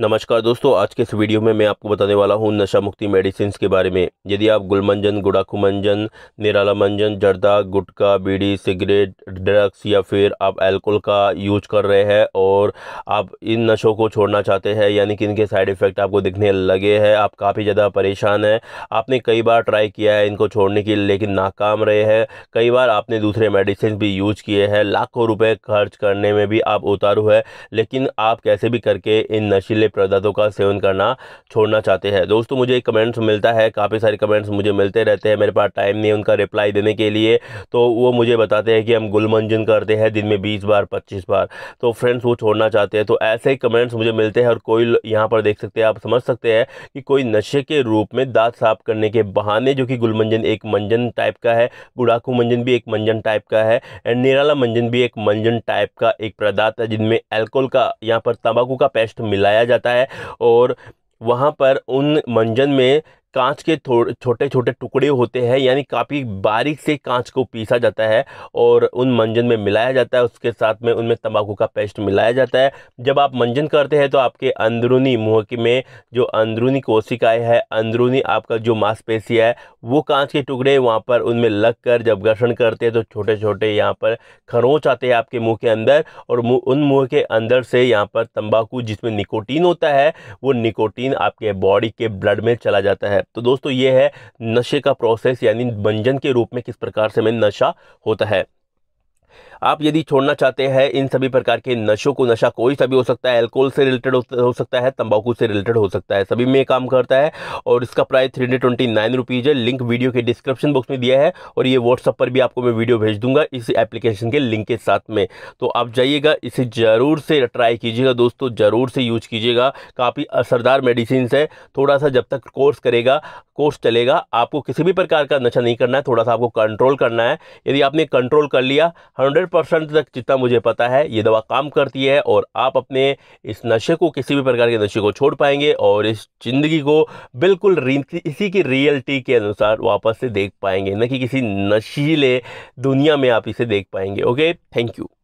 नमस्कार दोस्तों आज के इस वीडियो में मैं आपको बताने वाला हूं नशा मुक्ति मेडिसिन के बारे में यदि आप गुलमंजन मंजन निराला मंजन जर्दा गुटका बीड़ी सिगरेट ड्रग्स या फिर आप अल्कोहल का यूज कर रहे हैं और आप इन नशों को छोड़ना चाहते हैं यानी कि इनके साइड इफ़ेक्ट आपको दिखने लगे हैं आप काफ़ी ज़्यादा परेशान हैं आपने कई बार ट्राई किया है इनको छोड़ने के लिए लेकिन नाकाम रहे हैं कई बार आपने दूसरे मेडिसिन भी यूज किए हैं लाखों रुपये खर्च करने में भी आप उतारू है लेकिन आप कैसे भी करके इन नशीले जहरीले पदार्थों का सेवन करना छोड़ना चाहते हैं दोस्तों मुझे एक कमेंट्स मिलता है काफ़ी सारे कमेंट्स मुझे मिलते रहते हैं मेरे पास टाइम नहीं उनका रिप्लाई देने के लिए तो वो मुझे बताते हैं कि हम गुलमंजन करते हैं दिन में बीस बार पच्चीस बार तो फ्रेंड्स वो छोड़ना चाहते हैं तो ऐसे ही कमेंट्स मुझे मिलते हैं और कोई यहाँ पर देख सकते हैं आप समझ सकते हैं कि कोई नशे के रूप में दाँत साफ करने के बहाने जो कि गुलमंजन एक मंजन टाइप का है गुड़ाकू मंजन भी एक मंजन टाइप का है एंड निराला मंजन भी एक मंजन टाइप का एक पदार्थ है जिनमें एल्कोहल का यहाँ पर तंबाकू का पेस्ट मिलाया जाता है और वहाँ पर उन मंजन में कांच के छोटे छोटे टुकड़े होते हैं यानी काफ़ी बारीक से कांच को पीसा जाता है और उन मंजन में मिलाया जाता है उसके साथ में उनमें तंबाकू का पेस्ट मिलाया जाता है जब आप मंजन करते हैं तो आपके अंदरूनी मुँह में जो अंदरूनी कोशिकाएं है अंदरूनी आपका जो मांसपेशी है वो कांच के टुकड़े वहाँ पर उनमें लग कर जब घर्षण करते हैं तो छोटे छोटे यहाँ पर खरोंच आते हैं आपके मुंह के अंदर और मुँह उन मुंह के अंदर से यहाँ पर तंबाकू जिसमें निकोटीन होता है वो निकोटीन आपके बॉडी के ब्लड में चला जाता है तो दोस्तों ये है नशे का प्रोसेस यानी बंजन के रूप में किस प्रकार से हमें नशा होता है आप यदि छोड़ना चाहते हैं इन सभी प्रकार के नशों को नशा कोई सा भी हो सकता है एल्कोहल से रिलेटेड हो सकता है तंबाकू से रिलेटेड हो सकता है सभी में काम करता है और इसका price three hundred twenty nine rupees है लिंक वीडियो के डिस्क्रिप्शन बॉक्स में दिया है और ये व्हाट्सअप पर भी आपको मैं वीडियो भेज दूंगा इस एप्लीकेशन के लिंक के साथ में तो आप जाइएगा इसे ज़रूर से ट्राई कीजिएगा दोस्तों ज़रूर से यूज कीजिएगा काफ़ी असरदार मेडिसिन है थोड़ा सा जब तक कोर्स करेगा कोर्स चलेगा आपको किसी भी प्रकार का नशा नहीं करना है थोड़ा सा आपको कंट्रोल करना है यदि आपने कंट्रोल कर लिया हंड्रेड परसेंट तक जितना मुझे पता है ये दवा काम करती है और आप अपने इस नशे को किसी भी प्रकार के नशे को छोड़ पाएंगे और इस ज़िंदगी को बिल्कुल इसी की रियलिटी के अनुसार वापस से देख पाएंगे न कि किसी नशीले दुनिया में आप इसे देख पाएंगे ओके थैंक यू